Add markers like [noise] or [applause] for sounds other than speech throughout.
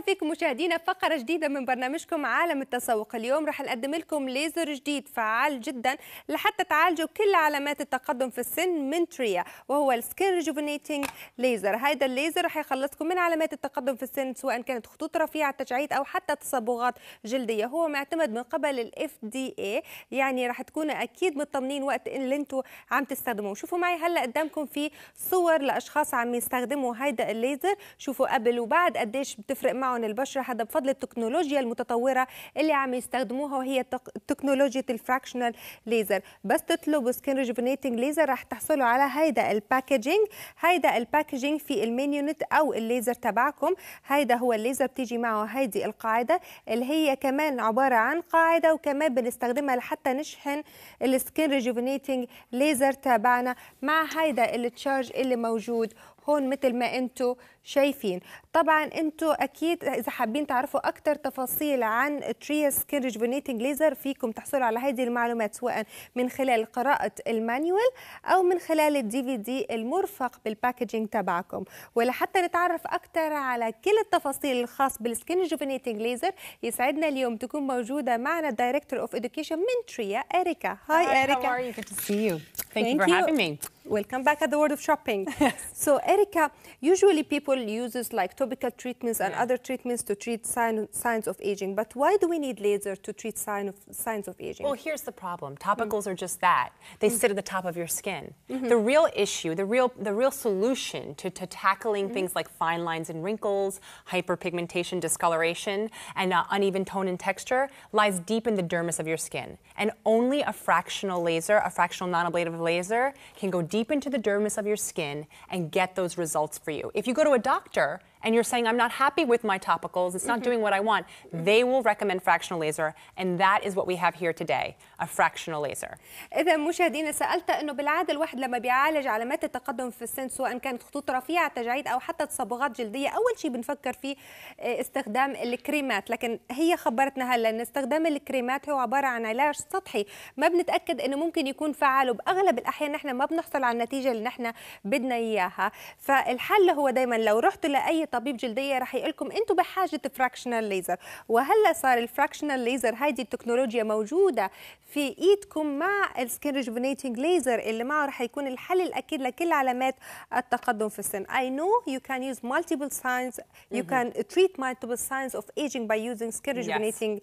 نرحب فيكم مشاهدينا فقره جديده من برنامجكم عالم التسوق اليوم رح نقدم لكم ليزر جديد فعال جدا لحتى تعالجوا كل علامات التقدم في السن من تريا وهو السكين ريجوفينيتنج ليزر هذا الليزر رح يخلصكم من علامات التقدم في السن سواء كانت خطوط رفيعه تجاعيد او حتى تصبغات جلديه هو معتمد من قبل ال دي اي يعني رح تكونوا اكيد مطمنين وقت اللي انتم عم تستخدموه شوفوا معي هلا قدامكم في صور لاشخاص عم يستخدموا هذا الليزر شوفوا قبل وبعد قديش بتفرق مع تلاعن البشره هذا بفضل التكنولوجيا المتطوره اللي عم يستخدموها وهي تكنولوجيا الفراكشنال ليزر بس تطلبوا سكين ريجوفينيتنج ليزر راح تحصلوا على هيدا الباكجينج هيدا الباكجينج في المين يونت او الليزر تبعكم هيدا هو الليزر بتيجي معه هيدي القاعده اللي هي كمان عباره عن قاعده وكمان بنستخدمها لحتى نشحن السكين ريجوفينيتنج ليزر تبعنا مع هيدا التشارج اللي موجود هون مثل ما انتم شايفين طبعا انتوا اكيد اذا حابين تعرفوا اكثر تفاصيل عن تريا سكين ريجفينيتنج ليزر فيكم تحصلوا على هذه المعلومات سواء من خلال قراءه المانيوال او من خلال الدي في دي المرفق بالباكجينج تبعكم ولحتى نتعرف اكثر على كل التفاصيل الخاص بالسكين ريجفينيتنج ليزر يسعدنا اليوم تكون موجوده معنا الدايركتور اوف اديوكيشن من تريا اريكا هاي اريكا thank, thank you for you. having me welcome back at the world of shopping [laughs] so Erica, usually people people uses like topical treatments and yeah. other treatments to treat sign, signs of aging. But why do we need laser to treat sign of, signs of aging? Well, here's the problem. Topicals mm are just that. They mm sit at the top of your skin. Mm -hmm. The real issue, the real, the real solution to, to tackling mm-hmm. things like fine lines and wrinkles, hyperpigmentation, discoloration, and uh, uneven tone and texture lies deep in the dermis of your skin. And only a fractional laser, a fractional non-ablative laser, can go deep into the dermis of your skin and get those results for you. If you go to a doctor and you're saying, I'm not happy with my topicals, it's not mm-hmm. doing what I want, mm-hmm. they will recommend fractional laser. And that is what we have here today a fractional laser. إذا مشاهدينا سألت أنه بالعادة الواحد لما بيعالج علامات التقدم في السن سواء كانت خطوط رفيعة تجاعيد أو حتى تصبغات جلدية أول شيء بنفكر فيه آه، استخدام الكريمات لكن هي خبرتنا هلا أن استخدام الكريمات هو عبارة عن علاج سطحي ما بنتأكد أنه ممكن يكون فعال وبأغلب الأحيان نحن ما بنحصل على النتيجة اللي نحن بدنا إياها فالحل هو دايما لو رحت لأي طبيب جلديه رح يقول لكم انتم بحاجه فراكشنال ليزر وهلا صار الفراكشنال ليزر هيدي التكنولوجيا موجوده في ايدكم مع السكين ريجوفينيتنج ليزر اللي معه رح يكون الحل الاكيد لكل علامات التقدم في السن I know you can use multiple signs you can treat multiple signs of aging by using skin rejuvenating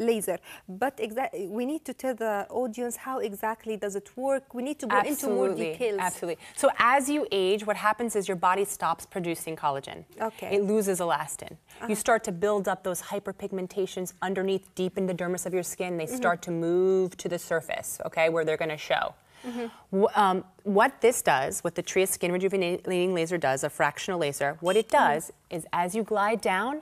ليزر uh, laser but we need to tell the audience how exactly does it work we need to go ديتيلز into more details absolutely so as you age what happens is your body stops producing collagen elastin. Okay. It loses elastin. Uh -huh. You uh-huh. start to build up those hyperpigmentations underneath, deep in the dermis of your skin. They mm -hmm. start to move to the surface, okay, where they're going to show. Mm -hmm. um, what this does, what the Tria Skin Rejuvenating Laser does, a fractional laser, what it mm-hmm. does is as you glide down,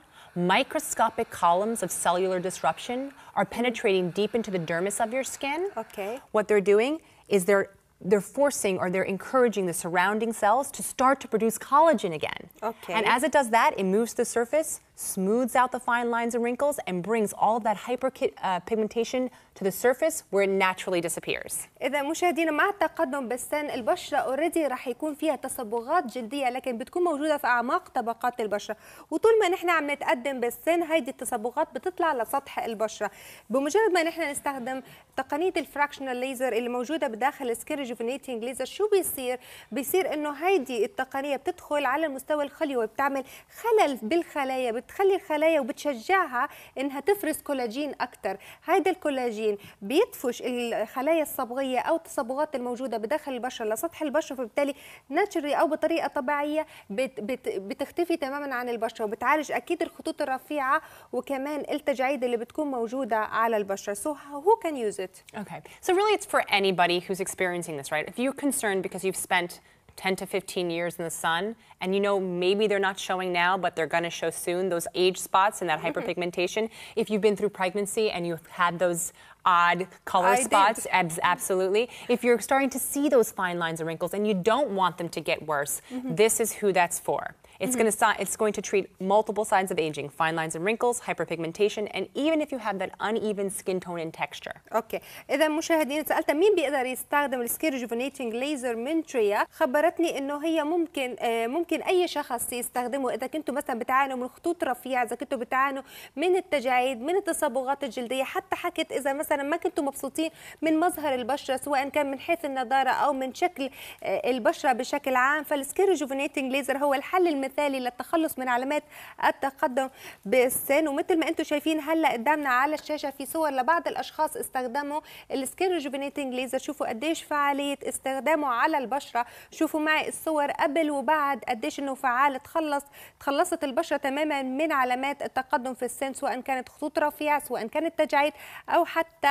microscopic columns of cellular disruption are penetrating deep into the dermis of your skin. Okay. What they're doing is they're they're forcing or they're encouraging the surrounding cells to start to produce collagen again. Okay. And as it does that, it moves the surface, smooths out the fine lines and wrinkles, and brings all of that hyperpigmentation uh, to the surface where it naturally disappears. إذا مشاهدينا مع التقدم بالسن البشرة اوريدي راح يكون فيها تصبغات جلدية لكن بتكون موجودة في أعماق طبقات البشرة، وطول ما نحن عم نتقدم بالسن هيدي التصبغات بتطلع لسطح البشرة، بمجرد ما نحن نستخدم تقنية الفراكشنال ليزر اللي موجودة بداخل السكين ريجوفينيتنج ليزر شو بيصير؟ بيصير إنه هيدي التقنية بتدخل على المستوى الخليوي بتعمل خلل بالخلايا بتخلي الخلايا وبتشجعها انها تفرز كولاجين اكثر هذا الكولاجين بيطفش الخلايا الصبغيه او التصبغات الموجوده بداخل البشره لسطح البشره فبالتالي ناتشري او بطريقه طبيعيه بت بت بتختفي تماما عن البشره وبتعالج اكيد الخطوط الرفيعه وكمان التجاعيد اللي بتكون موجوده على البشره so who can use it okay so really it's for anybody who's experiencing this right if you're concerned because you've spent 10 to 15 years in the sun. And you know, maybe they're not showing now, but they're going to show soon those age spots and that mm-hmm. hyperpigmentation. If you've been through pregnancy and you've had those odd color I spots, abs- absolutely. If you're starting to see those fine lines and wrinkles and you don't want them to get worse, mm-hmm. this is who that's for. It's, mm-hmm. gonna, it's going to treat multiple signs of aging, fine lines and wrinkles, hyperpigmentation, and even if you have that uneven skin tone and texture. Okay. إذا مشاهدينا سألت مين بيقدر يستخدم السكين ريجوفينيتنج ليزر من تريا، خبرتني إنه هي ممكن ممكن أي شخص يستخدمه إذا كنتوا مثلا بتعانوا من خطوط رفيعة، إذا كنتوا بتعانوا من التجاعيد، من التصبغات الجلدية، حتى حكت إذا مثلا مثلا ما كنتوا مبسوطين من مظهر البشره سواء كان من حيث النضاره او من شكل آه، البشره بشكل عام فالسكير ريجوفينيتنج ليزر هو الحل المثالي للتخلص من علامات التقدم بالسن ومثل ما انتم شايفين هلا قدامنا على الشاشه في صور لبعض الاشخاص استخدموا السكير ريجوفينيتنج ليزر شوفوا قديش فعاليه استخدامه على البشره شوفوا معي الصور قبل وبعد قديش انه فعال تخلص تخلصت البشره تماما من علامات التقدم في السن سواء كانت خطوط رفيعه سواء كانت تجاعيد او حتى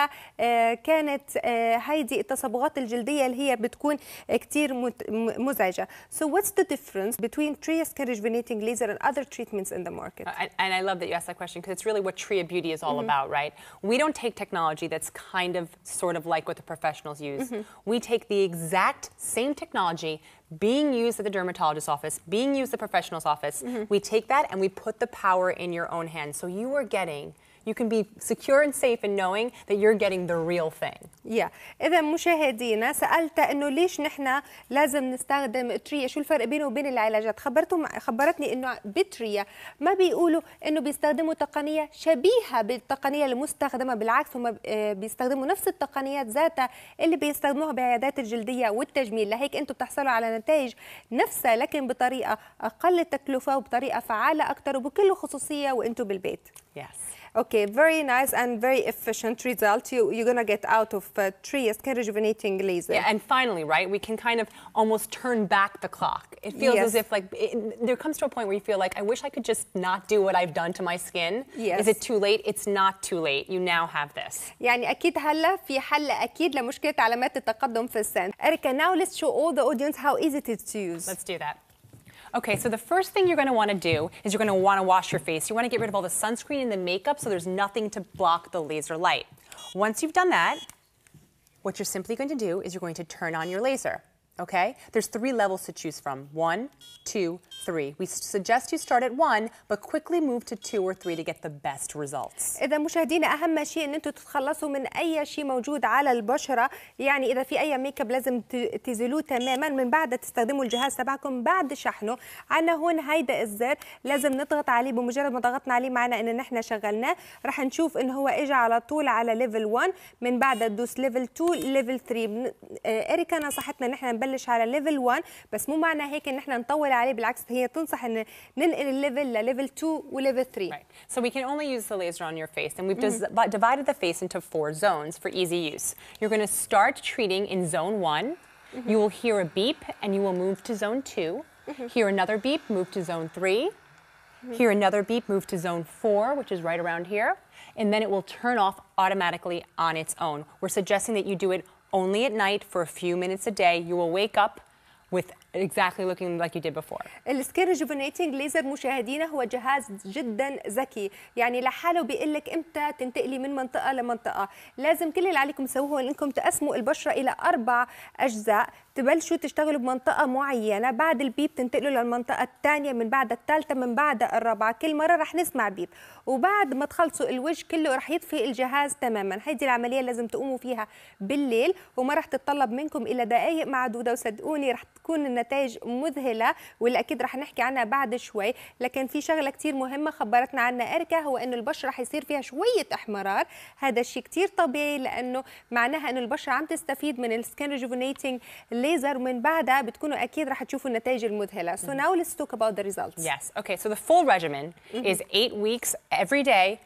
كانت هيدي التصبغات الجلديه اللي هي بتكون كثير مزعجه so what's the difference between Tria Skerridge Laser and other treatments in the market and I love that you asked that question because it's really what Tria Beauty is all mm -hmm. about right we don't take technology that's kind of sort of like what the professionals use mm -hmm. we take the exact same technology being used at the dermatologist's office, being used at the professional's office. Mm -hmm. We take that and we put the power in your own hands. So you are getting you can be secure and safe in knowing that you're getting the real thing. Yeah. إذا مشاهدينا سألت إنه ليش نحن لازم نستخدم تريا شو الفرق بينه وبين العلاجات خبرتهم خبرتني إنه بتريا ما بيقولوا إنه بيستخدموا تقنية شبيهة بالتقنية المستخدمة بالعكس هم آه، بيستخدموا نفس التقنيات ذاتها اللي بيستخدموها بعيادات الجلدية والتجميل لهيك أنتم بتحصلوا على نتائج نفسها لكن بطريقة أقل تكلفة وبطريقة فعالة أكثر وبكل خصوصية وأنتم بالبيت. Yes. Okay, very nice and very efficient result you, you're going to get out of uh, skin rejuvenating laser. Yeah, and finally, right, we can kind of almost turn back the clock. It feels yes. as if like, it, there comes to a point where you feel like, I wish I could just not do what I've done to my skin. Yes. Is it too late? It's not too late. You now have this. يعني أكيد هلا في حل أكيد لمشكلة علامات التقدم في السن. Erica, now let's show all the audience how easy it is to use. Let's do that. Okay, so the first thing you're going to want to do is you're going to want to wash your face. You want to get rid of all the sunscreen and the makeup so there's nothing to block the laser light. Once you've done that, what you're simply going to do is you're going to turn on your laser, okay? There's three levels to choose from, one, two, three. We suggest you start at one, but quickly move to two or three to get the best results. إذا مشاهدينا أهم شيء إن أنتوا تتخلصوا من أي شيء موجود على البشرة، يعني إذا في أي ميك اب لازم تزيلوه تماما من بعد تستخدموا الجهاز تبعكم بعد شحنه. عندنا هون هيدا الزر لازم نضغط عليه بمجرد ما ضغطنا عليه معنا إن نحن شغلناه، رح نشوف إن هو إجا على طول على ليفل 1 من بعد تدوس ليفل 2 ليفل 3 إريكا نصحتنا نحن نبلش على ليفل 1 بس مو معنى هيك إن نحن نطول عليه بالعكس هي تنصح ان ننقل الليفل لليفل 2 وليفل 3 right. So we can only use the laser on your face and we've mm -hmm. divided the face into four zones for easy use. You're going to start treating in zone 1. Mm -hmm. You will hear a beep and you will move to zone 2. Mm -hmm. Hear another beep, move to zone 3. Mm-hmm. Hear another beep, move to zone four, which is right around here, and then it will turn off automatically on its own. We're suggesting that you do it only at night for a few minutes a day. You will wake up with exactly looking like you did before. السكين ريجوفينيتنج ليزر مشاهدينا هو جهاز جدا ذكي، يعني لحاله بيقول لك امتى تنتقلي من منطقه لمنطقه، لازم كل اللي عليكم تسووه هو انكم تقسموا البشره الى اربع اجزاء، تبلشوا تشتغلوا بمنطقه معينه، بعد البيب تنتقلوا للمنطقه الثانيه، من بعد الثالثه، من بعد الرابعه، كل مره رح نسمع بيب، وبعد ما تخلصوا الوجه كله رح يطفي الجهاز تماما، هيدي العمليه لازم تقوموا فيها بالليل وما رح تتطلب منكم الا دقائق معدوده وصدقوني رح تكون النتيجه نتائج مذهله واللي اكيد رح نحكي عنها بعد شوي لكن في شغله كثير مهمه خبرتنا عنها اركا هو انه البشره رح يصير فيها شويه احمرار هذا الشيء كثير طبيعي لانه معناها انه البشره عم تستفيد من السكين ريجوفينيتنج ليزر ومن بعدها بتكونوا اكيد رح تشوفوا النتائج المذهله so now let's talk about the results yes okay so the full regimen is 8 weeks every day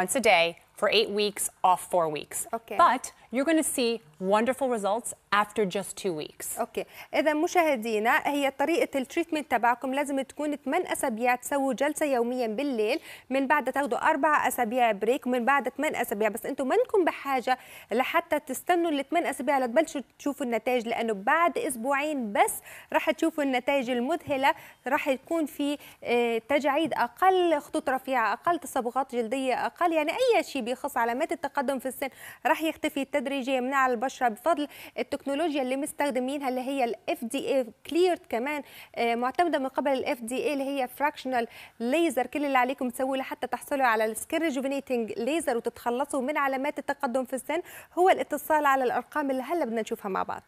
once a day for 8 weeks off 4 weeks okay but you're going to see wonderful results after just two weeks. اوكي اذا مشاهدينا هي طريقه التريتمنت تبعكم لازم تكون ثمان اسابيع تسووا جلسه يوميا بالليل من بعد تاخذوا اربع اسابيع بريك ومن بعد ثمان اسابيع بس انتم منكم بحاجه لحتى تستنوا الثمان اسابيع لتبلشوا تشوفوا النتائج لانه بعد اسبوعين بس راح تشوفوا النتائج المذهله راح يكون في آه، تجاعيد اقل خطوط رفيعه اقل تصبغات جلديه اقل يعني اي شيء بيخص علامات التقدم في السن راح يختفي من على البشره بفضل التكنولوجيا اللي مستخدمينها اللي هي الاف دي اي كليرد كمان آه، معتمده من قبل الاف دي اي اللي هي فراكشنال ليزر كل اللي عليكم تسووه لحتى تحصلوا على السكين ريجوفينيتنج ليزر وتتخلصوا من علامات التقدم في السن هو الاتصال على الارقام اللي هلا بدنا نشوفها مع بعض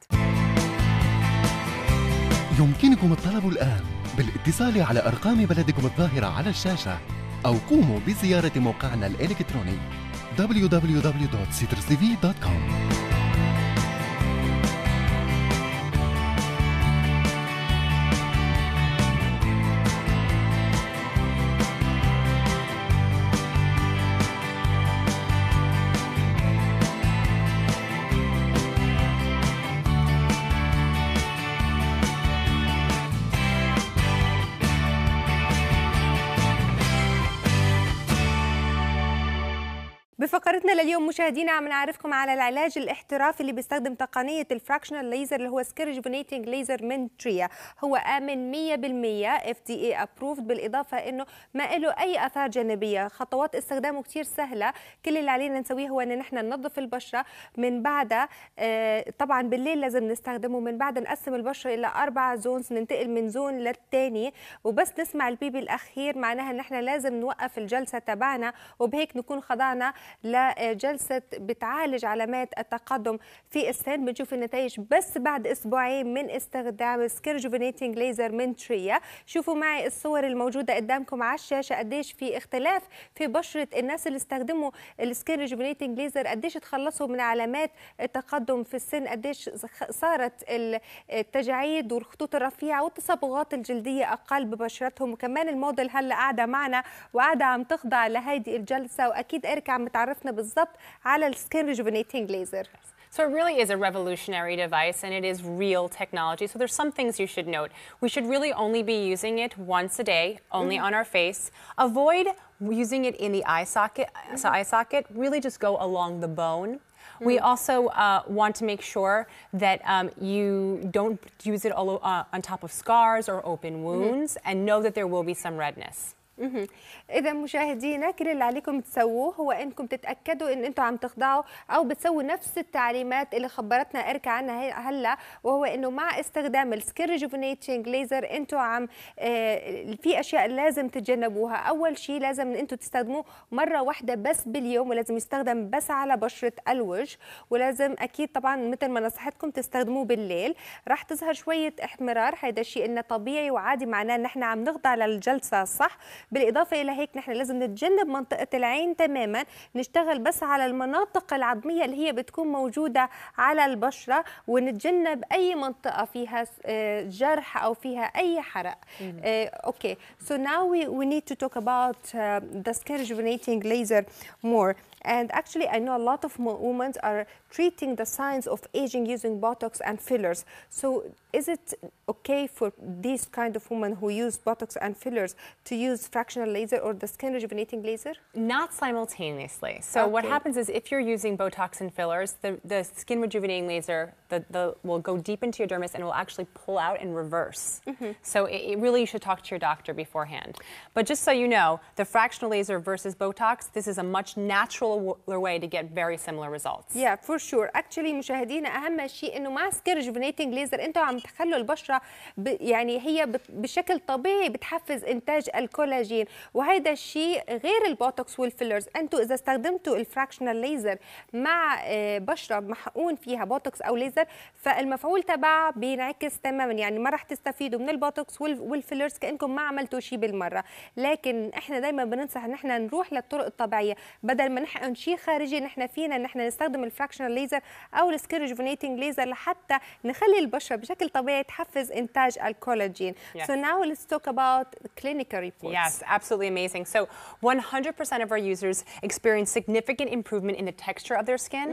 يمكنكم الطلب الآن بالاتصال على أرقام بلدكم الظاهرة على الشاشة أو قوموا بزيارة موقعنا الإلكتروني www.citrusdv.com. خلال اليوم مشاهدينا عم نعرفكم على العلاج الاحترافي اللي بيستخدم تقنيه الفراكشنال ليزر اللي هو بونيتنج ليزر من تريا هو امن 100% اف دي اي ابروفد بالاضافه انه ما له اي اثار جانبيه خطوات استخدامه كثير سهله كل اللي علينا نسويه هو ان نحن ننظف البشره من بعدها آه، طبعا بالليل لازم نستخدمه من بعد نقسم البشره الى اربع زونز ننتقل من زون للثاني وبس نسمع البيبي الاخير معناها ان احنا لازم نوقف الجلسه تبعنا وبهيك نكون خضعنا ل آه، جلسه بتعالج علامات التقدم في السن بنشوف النتائج بس بعد اسبوعين من استخدام سكيرجوفينيتنج ليزر من تريا شوفوا معي الصور الموجوده قدامكم على الشاشه قديش في اختلاف في بشره الناس اللي استخدموا السكيرجوفينيتنج ليزر قديش تخلصوا من علامات التقدم في السن قديش صارت التجاعيد والخطوط الرفيعه والتصبغات الجلديه اقل ببشرتهم وكمان الموديل هلا قاعده معنا وقاعده عم تخضع لهيدي الجلسه واكيد عم تعرفنا بالظبط على السكين ريجوفينيتنج ليزر So it really is a revolutionary device and it is real technology. So there's some things you should note. We should really only be using it once a day, only mm -hmm. on our face. Avoid using it in the eye socket, mm -hmm. so eye socket. Really just go along the bone. Mm -hmm. We also uh, want to make sure that um, you don't use it all, uh, on top of scars or open mm-hmm. wounds and know that there will be some redness. اذا مشاهدينا كل اللي عليكم تسووه هو انكم تتاكدوا ان انتم عم تخضعوا او بتسووا نفس التعليمات اللي خبرتنا اركا عنها هلا وهو انه مع استخدام السكير ريجوفينيتشنج ليزر انتم عم آه، في اشياء لازم تتجنبوها اول شيء لازم ان انتم تستخدموه مره واحده بس باليوم ولازم يستخدم بس على بشره الوجه ولازم اكيد طبعا مثل ما نصحتكم تستخدموه بالليل راح تظهر شويه احمرار هذا الشيء انه طبيعي وعادي معناه ان احنا عم نخضع للجلسه الصح بالإضافة الى هيك نحن لازم نتجنب منطقة العين تماما نشتغل بس على المناطق العظمية اللي هي بتكون موجودة على البشرة ونتجنب اي منطقة فيها جرح او فيها اي حرق اوكي we ناو وي نيد تو توك the skin rejuvenating laser more and actually i know a lot of women are treating the signs of aging using botox and fillers so is it okay for these kind of women who use botox and fillers to use fractional laser or the skin rejuvenating laser? Not simultaneously. So okay. what happens is if you're using Botox and fillers, the, the skin rejuvenating laser the, the, will go deep into your dermis and will actually pull out and reverse. Mm-hmm. So it, it really you should talk to your doctor beforehand. But just so you know, the fractional laser versus Botox, this is a much naturaler way to get very similar results. Yeah, for sure. Actually مشاهدين أهم شيء إنه ما سكير ريجوفينيتنج ليزر أنتوا عم تخلوا البشرة ب... يعني هي بشكل طبيعي بتحفز إنتاج الكولاج. الكولاجين وهذا الشيء غير البوتوكس والفيلرز انتم اذا استخدمتوا الفراكشنال ليزر مع آه، بشره محقون فيها بوتوكس او ليزر فالمفعول تبعها بينعكس تماما يعني ما راح تستفيدوا من البوتوكس والفيلرز كانكم ما عملتوا شيء بالمره لكن احنا دائما بننصح ان احنا نروح للطرق الطبيعيه بدل ما نحقن شيء خارجي نحن فينا ان احنا نستخدم الفراكشنال ليزر او السكين ريجوفينيتنج ليزر لحتى نخلي البشره بشكل طبيعي تحفز انتاج الكولاجين. Yes. So now let's talk about clinical reports. Yes. absolutely amazing. So 100% of our users experience significant improvement in the texture of their skin.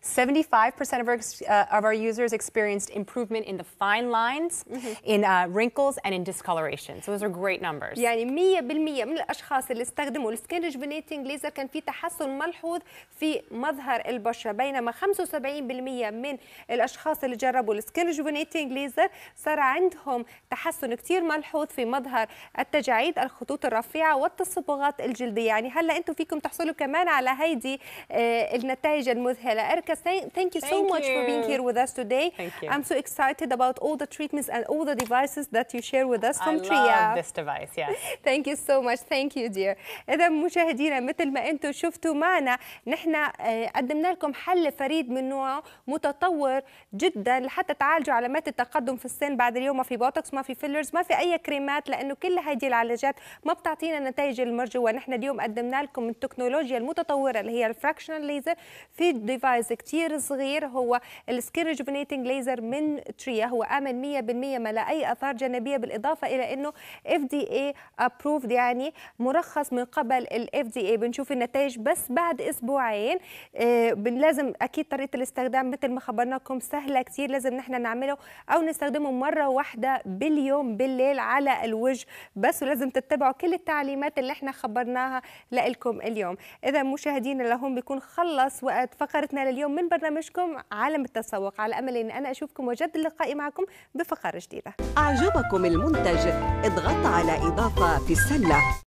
75% mm -hmm. of, our, uh, of our users experienced improvement in the fine lines, mm -hmm. in uh, wrinkles, and in discoloration. So those are great numbers. يعني 100% من الأشخاص اللي استخدموا السكين ريجفينيتنج ليزر كان في تحسن ملحوظ في مظهر البشرة بينما 75% من الأشخاص اللي جربوا السكين ريجفينيتنج ليزر صار عندهم تحسن كتير ملحوظ في مظهر التجاعيد الخطوط الرفيعه والتصبغات الجلديه يعني هلا انتم فيكم تحصلوا كمان على هيدي آه، النتائج المذهله اركا thank you so thank much you. for being here with us today i'm so excited about all the treatments and all the devices that you share with us from I love this device yes [laughs] thank you so much thank you dear اذا مشاهدينا مثل ما انتم شفتوا معنا نحن آه، قدمنا لكم حل فريد من نوعه متطور جدا لحتى تعالجوا علامات التقدم في السن بعد اليوم ما في بوتوكس ما في فيلرز ما في اي كريمات لانه كل هذه العلاجات ما بتعطينا نتائج المرجوه نحن اليوم قدمنا لكم التكنولوجيا المتطوره اللي هي الفراكشنال ليزر في ديفايس كتير صغير هو السكين ريجوفينيتنج ليزر من تريا هو امن 100% ما لا اي اثار جانبيه بالاضافه الى انه اف دي اي ابروفد يعني مرخص من قبل الاف دي اي بنشوف النتائج بس بعد اسبوعين آه، لازم اكيد طريقه الاستخدام مثل ما خبرناكم سهله كتير لازم نحن نعمله او نستخدمه مره واحده باليوم بالليل على الوجه بس ولازم تتبعوا كل كل التعليمات اللي احنا خبرناها لكم اليوم اذا مشاهدينا لهم بيكون خلص وقت فقرتنا لليوم من برنامجكم عالم التسوق على امل ان انا اشوفكم وجد اللقاء معكم بفقره جديده اعجبكم المنتج اضغط على اضافه في السله